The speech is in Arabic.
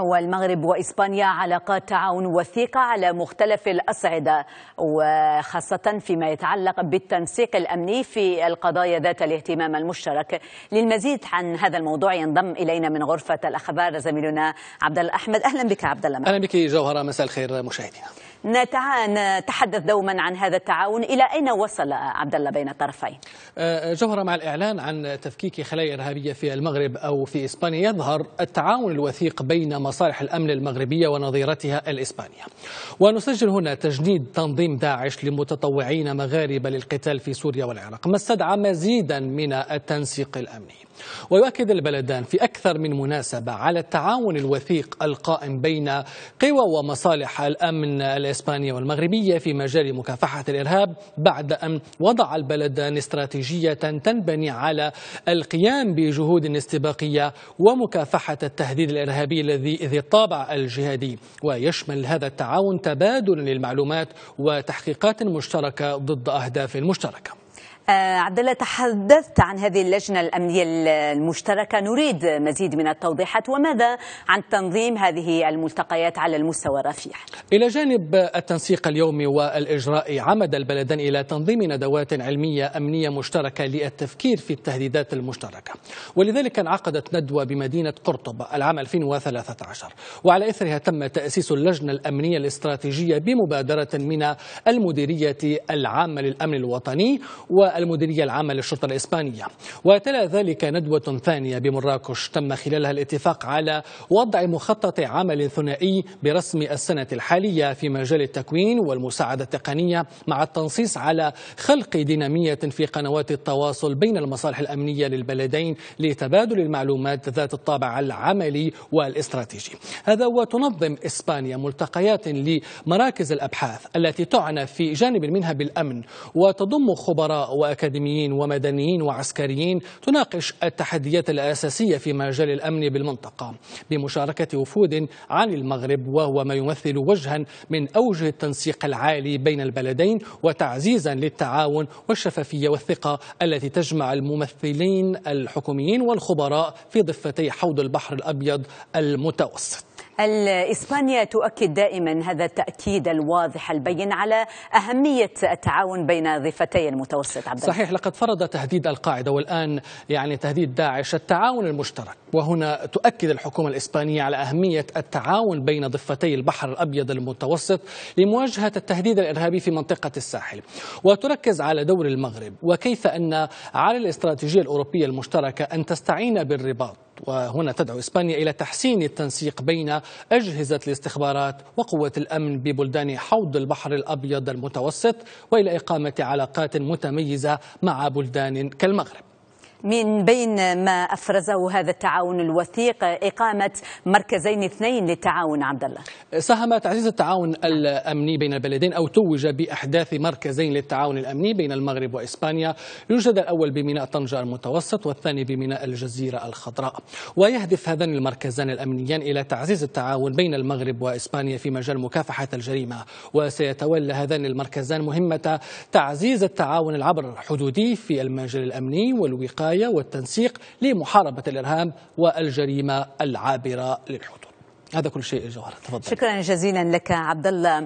والمغرب وإسبانيا علاقات تعاون وثيقة على مختلف الأصعدة وخاصة فيما يتعلق بالتنسيق الأمني في القضايا ذات الاهتمام المشترك للمزيد عن هذا الموضوع ينضم إلينا من غرفة الأخبار زميلنا عبد الله أحمد أهلا بك عبد الله أهلا بك جوهرة مساء الخير مشاهدينا نتحدث دوما عن هذا التعاون إلى أين وصل عبد الله بين الطرفين أه، جوهرة مع الإعلان عن تفكيك خلايا إرهابية في المغرب أو في إسبانيا يظهر التعاون الوثيق بين مصالح الأمن المغربية ونظيرتها الإسبانية ونسجل هنا تجنيد تنظيم داعش لمتطوعين مغاربة للقتال في سوريا والعراق ما استدعى مزيدا من التنسيق الأمني ويؤكد البلدان في أكثر من مناسبة على التعاون الوثيق القائم بين قوى ومصالح الأمن الإسبانية والمغربية في مجال مكافحة الإرهاب بعد أن وضع البلدان استراتيجية تنبني على القيام بجهود استباقية ومكافحة التهديد الإرهابي الذي ذي الطابع الجهادي ويشمل هذا التعاون تبادل للمعلومات وتحقيقات مشتركة ضد أهداف مشتركة آه، عبد الله تحدثت عن هذه اللجنه الامنيه المشتركه نريد مزيد من التوضيحات وماذا عن تنظيم هذه الملتقيات على المستوى الرفيع الى جانب التنسيق اليومي والاجرائي عمد البلدان الى تنظيم ندوات علميه امنيه مشتركه للتفكير في التهديدات المشتركه ولذلك انعقدت ندوه بمدينه قرطبه العام 2013 وعلى اثرها تم تاسيس اللجنه الامنيه الاستراتيجيه بمبادره من المديريه العامه للامن الوطني و المديرية العامة للشرطة الإسبانية وتلا ذلك ندوة ثانية بمراكش تم خلالها الاتفاق على وضع مخطط عمل ثنائي برسم السنة الحالية في مجال التكوين والمساعدة التقنية مع التنصيص على خلق دينامية في قنوات التواصل بين المصالح الأمنية للبلدين لتبادل المعلومات ذات الطابع العملي والاستراتيجي هذا وتنظم إسبانيا ملتقيات لمراكز الأبحاث التي تعنى في جانب منها بالأمن وتضم خبراء وأكاديميين ومدنيين وعسكريين تناقش التحديات الأساسية في مجال الأمن بالمنطقة بمشاركة وفود عن المغرب وهو ما يمثل وجها من أوجه التنسيق العالي بين البلدين وتعزيزا للتعاون والشفافية والثقة التي تجمع الممثلين الحكوميين والخبراء في ضفتي حوض البحر الأبيض المتوسط إسبانيا تؤكد دائما هذا التأكيد الواضح البين على أهمية التعاون بين ضفتي المتوسط عبدالله. صحيح لقد فرض تهديد القاعدة والآن يعني تهديد داعش التعاون المشترك وهنا تؤكد الحكومة الإسبانية على أهمية التعاون بين ضفتي البحر الأبيض المتوسط لمواجهة التهديد الإرهابي في منطقة الساحل وتركز على دور المغرب وكيف أن على الاستراتيجية الأوروبية المشتركة أن تستعين بالرباط وهنا تدعو إسبانيا إلى تحسين التنسيق بين أجهزة الاستخبارات وقوة الأمن ببلدان حوض البحر الأبيض المتوسط وإلى إقامة علاقات متميزة مع بلدان كالمغرب من بين ما أفرزه هذا التعاون الوثيق إقامة مركزين اثنين للتعاون عبد الله ساهم تعزيز التعاون الأمني بين البلدين أو توج بأحداث مركزين للتعاون الأمني بين المغرب وإسبانيا يوجد الأول بميناء طنجة المتوسط والثاني بميناء الجزيرة الخضراء ويهدف هذان المركزان الأمنيان إلى تعزيز التعاون بين المغرب وإسبانيا في مجال مكافحة الجريمة وسيتولى هذان المركزان مهمة تعزيز التعاون العبر الحدودي في المجال الأمني والوقاية الدعاية والتنسيق لمحاربة الإرهاب والجريمة العابرة للحدود هذا كل شيء جوهر تفضل شكرا جزيلا لك عبد الله